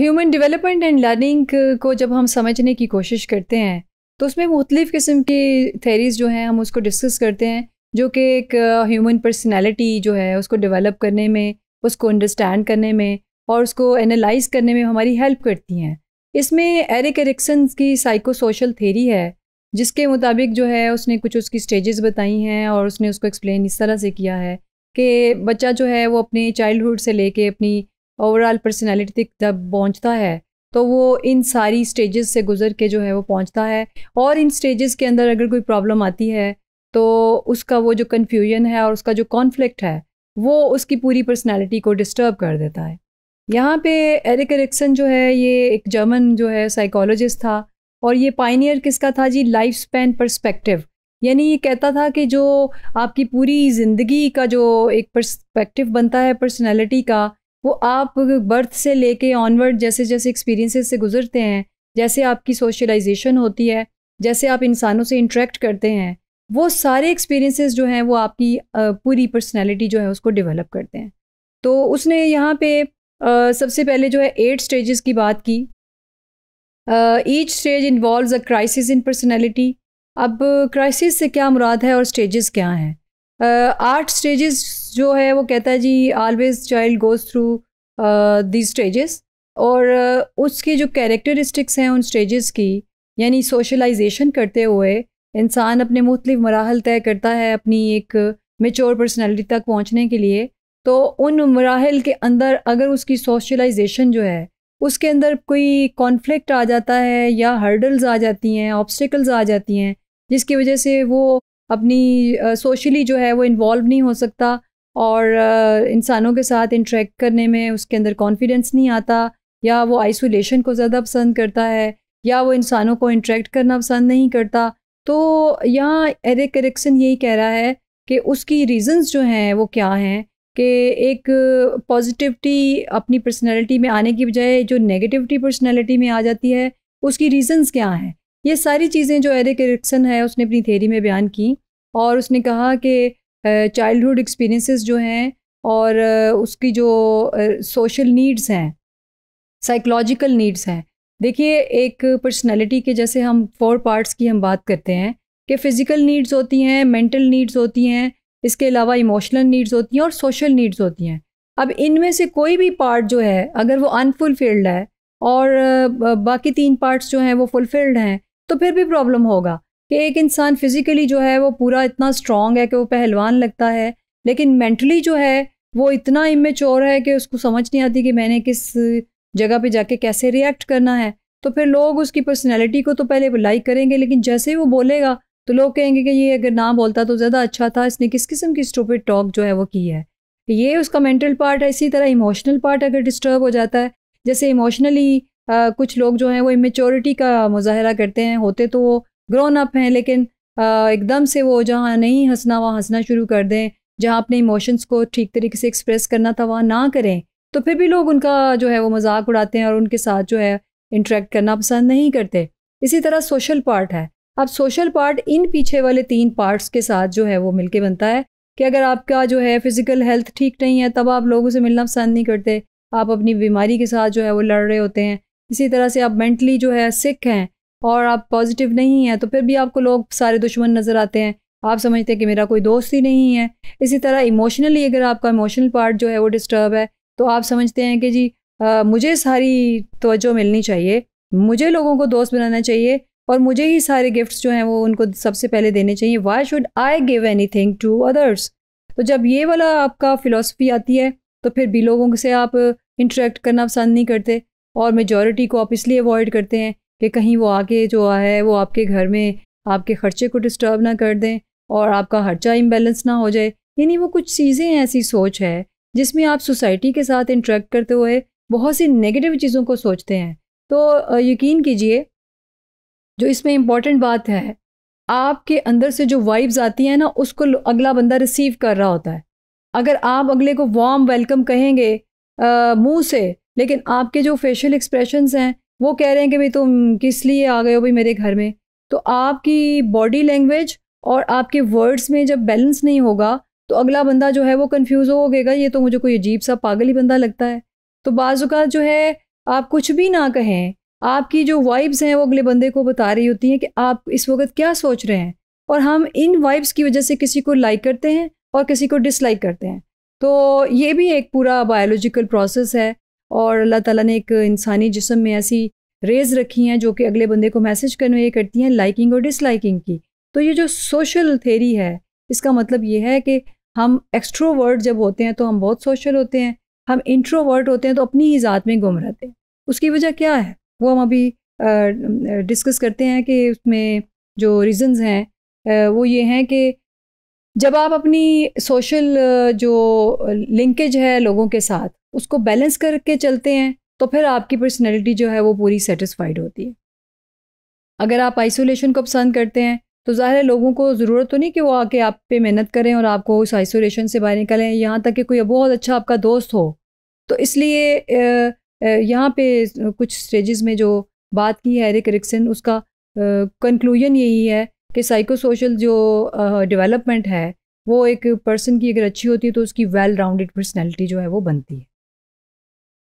human development and learning को जब हम समझने की कोशिश करते हैं तो उसमें मुख्तलिफ़ किस्म की थेरीज़ जो हैं हम उसको डिस्कस करते हैं जो कि एक ह्यूमन uh, पर्सनैलिटी जो है उसको डेवलप करने में उसको अंडरस्टैंड करने में और उसको एनालाइज करने में हमारी हेल्प करती हैं इसमें एरिक एरिक्सन की साइको सोशल थेरी है जिसके मुताबिक जो है उसने कुछ उसकी स्टेजेस बताई हैं और उसने उसको एक्सप्लेन इस तरह से किया है कि बच्चा जो है वो अपने चाइल्डहुड से लेके अपनी ओवरऑल पर्सनैलिटी तक जब पहुँचता है तो वो इन सारी स्टेजेस से गुजर के जो है वो पहुंचता है और इन स्टेजेस के अंदर अगर कोई प्रॉब्लम आती है तो उसका वो जो कन्फ्यूजन है और उसका जो कॉन्फ्लिक्ट है वो उसकी पूरी पर्सनैलिटी को डिस्टर्ब कर देता है यहाँ पे एरिक एरिक्सन जो है ये एक जर्मन जो है साइकोलॉजिस्ट था और ये पाइनियर किसका था जी लाइफ स्पैन परस्पेक्टिव यानी ये कहता था कि जो आपकी पूरी ज़िंदगी का जो एक परस्पेक्टिव बनता है पर्सनैलिटी का वो आप बर्थ से लेके ऑनवर्ड जैसे जैसे एक्सपीरियंसेस से गुजरते हैं जैसे आपकी सोशलाइजेशन होती है जैसे आप इंसानों से इंट्रैक्ट करते हैं वो सारे एक्सपीरियंसेस जो हैं वो आपकी पूरी पर्सनैलिटी जो है उसको डेवलप करते हैं तो उसने यहाँ पे सबसे पहले जो है एट स्टेजेस की बात की each stage involve a crisis in personality अब क्राइसिस से क्या मुराद है और स्टेजेस क्या हैं आठ uh, स्टेजेस जो है वो कहता है जी always child goes through the stages और uh, उसकी जो कैरेक्टरिस्टिक्स हैं उन स्टेजेस की यानी सोशलाइजेशन करते हुए इंसान अपने मुख्तलिफ मराहल तय करता है अपनी एक मेचोर पर्सनैलिटी तक पहुँचने के लिए तो उन मराहल के अंदर अगर उसकी सोशलाइजेशन जो है उसके अंदर कोई कॉन्फ्लिक्ट आ जाता है या हर्डल्स आ जाती हैं ऑब्स्टिकल्स आ जाती हैं जिसकी वजह से वो अपनी सोशली जो है वो इन्वॉल्व नहीं हो सकता और इंसानों के साथ इंट्रैक्ट करने में उसके अंदर कॉन्फिडेंस नहीं आता या वो आइसोलेशन को ज़्यादा पसंद करता है या वो इंसानों को इंट्रैक्ट करना पसंद नहीं करता तो यहाँ एरिक एरिक्सन यही कह रहा है कि उसकी रीजंस जो हैं वो क्या हैं कि एक पॉजिटिविटी अपनी पर्सनैलिटी में आने की बजाय जो नेगेटिविटी पर्सनैलिटी में आ जाती है उसकी रीजंस क्या हैं ये सारी चीज़ें जो एरिक एरिक्सन है उसने अपनी थेरी में बयान की और उसने कहा कि चाइल्डहुड एक्सपीरियंसेस जो हैं और उसकी जो सोशल नीड्स हैं साइकोलॉजिकल नीड्स हैं देखिए एक पर्सनालिटी के जैसे हम फोर पार्ट्स की हम बात करते हैं कि फ़िज़िकल नीड्स होती हैं मेंटल नीड्स होती हैं इसके अलावा इमोशनल नीड्स होती हैं और सोशल नीड्स होती हैं अब इनमें से कोई भी पार्ट जो है अगर वो अनफुलफिल्ड है और बाकी तीन पार्ट्स जो हैं वो फुलफिल्ड हैं तो फिर भी प्रॉब्लम होगा कि एक इंसान फिजिकली जो है वो पूरा इतना स्ट्रांग है कि वो पहलवान लगता है लेकिन मेंटली जो है वो इतना इमेचोर है कि उसको समझ नहीं आती कि मैंने किस जगह पे जाके कैसे रिएक्ट करना है तो फिर लोग उसकी पर्सनैलिटी को तो पहले लाइक करेंगे लेकिन जैसे ही वो बोलेगा तो लोग कहेंगे कि ये अगर ना बोलता तो ज़्यादा अच्छा था इसने किस किस्म की स्टोपिड टॉक जो है वो की है ये उसका मेंटल पार्ट है इसी तरह इमोशनल पार्ट अगर डिस्टर्ब हो जाता है जैसे इमोशनली आ, कुछ लोग जो हैं वो इमेचोरिटी का मुजाहरा करते हैं होते तो वो ग्रोन अप हैं लेकिन एकदम से वो जहाँ नहीं हंसना वहाँ हंसना शुरू कर दें जहाँ अपने इमोशंस को ठीक तरीके से एक्सप्रेस करना था वहाँ ना करें तो फिर भी लोग उनका जो है वो मजाक उड़ाते हैं और उनके साथ जो है इंटरेक्ट करना पसंद नहीं करते इसी तरह सोशल पार्ट है अब सोशल पार्ट इन पीछे वाले तीन पार्ट्स के साथ जो है वो मिलके बनता है कि अगर आपका जो है फिज़िकल हेल्थ ठीक नहीं है तब आप लोगों से मिलना पसंद नहीं करते आप अपनी बीमारी के साथ जो है वो लड़ रहे होते हैं इसी तरह से आप मेंटली जो है सिख हैं और आप पॉजिटिव नहीं हैं तो फिर भी आपको लोग सारे दुश्मन नज़र आते हैं आप समझते हैं कि मेरा कोई दोस्त ही नहीं है इसी तरह इमोशनली अगर आपका इमोशनल पार्ट जो है वो डिस्टर्ब है तो आप समझते हैं कि जी आ, मुझे सारी तोज्जो मिलनी चाहिए मुझे लोगों को दोस्त बनाना चाहिए और मुझे ही सारे गिफ्ट्स जो हैं वो उनको सबसे पहले देने चाहिए why should I give anything to others तो जब ये वाला आपका फ़िलासफ़ी आती है तो फिर भी लोगों से आप इंटरेक्ट करना पसंद नहीं करते और मेजॉरिटी को आप इसलिए अवॉइड करते हैं कि कहीं वो आके जो है वो आपके घर में आपके खर्चे को डिस्टर्ब ना कर दें और आपका खर्चा इम्बेलेंस ना हो जाए यानी वो कुछ चीज़ें ऐसी सोच है जिसमें आप सोसाइटी के साथ इंट्रैक्ट करते हुए बहुत सी नेगेटिव चीज़ों को सोचते हैं तो यकीन कीजिए जो इसमें इम्पॉर्टेंट बात है आपके अंदर से जो वाइब्स आती हैं ना उसको अगला बंदा रिसीव कर रहा होता है अगर आप अगले को वार्म वेलकम कहेंगे मुंह से लेकिन आपके जो फेशियल एक्सप्रेशन हैं वो कह रहे हैं कि भाई तुम किस लिए आ गए हो भाई मेरे घर में तो आपकी बॉडी लैंग्वेज और आपके वर्ड्स में जब बैलेंस नहीं होगा तो अगला बंदा जो है वो कंफ्यूज हो गएगा ये तो मुझे कोई अजीब सा पागल ही बंदा लगता है तो बाजुका जो है आप कुछ भी ना कहें आपकी जो वाइब्स हैं वो अगले बंदे को बता रही होती हैं कि आप इस वक्त क्या सोच रहे हैं और हम इन वाइब्स की वजह से किसी को लाइक करते हैं और किसी को डिसलाइक करते हैं तो ये भी एक पूरा बायोलॉजिकल प्रोसेस है और अल्लाह ताला ने एक इंसानी जिसम में ऐसी रेज रखी हैं जो कि अगले बंदे को मैसेज कन्वे करती हैं लाइकिंग और डिसलाइकिंग की तो ये जो सोशल थेरी है इसका मतलब ये है कि हम एक्स्ट्रोवर्ड जब होते हैं तो हम बहुत सोशल होते हैं हम इंट्रोवर्ड होते हैं तो अपनी ही ज़ात में गुम रहते हैं उसकी वजह क्या है वो हम अभी डिस्कस करते हैं कि उसमें जो रीज़न्स हैं वो ये हैं कि जब आप अपनी सोशल जो लिंकेज है लोगों के साथ उसको बैलेंस करके चलते हैं तो फिर आपकी पर्सनैलिटी जो है वो पूरी सेटिस्फाइड होती है अगर आप आइसोलेशन को पसंद करते हैं तो ज़ाहिर है लोगों को ज़रूरत तो नहीं कि वो आके आप पे मेहनत करें और आपको उस आइसोलेशन से बाहर निकालें यहाँ तक कि कोई बहुत अच्छा आपका दोस्त हो तो इसलिए यहाँ पे कुछ स्टेजेस में जो बात की है एरिक रिक्सन उसका कंक्लूजन यही है कि साइको सोशल जो डेवलपमेंट है वो एक पर्सन की अगर अच्छी होती है तो उसकी वेल राउंडेड पर्सनैलिटी जो है वो बनती है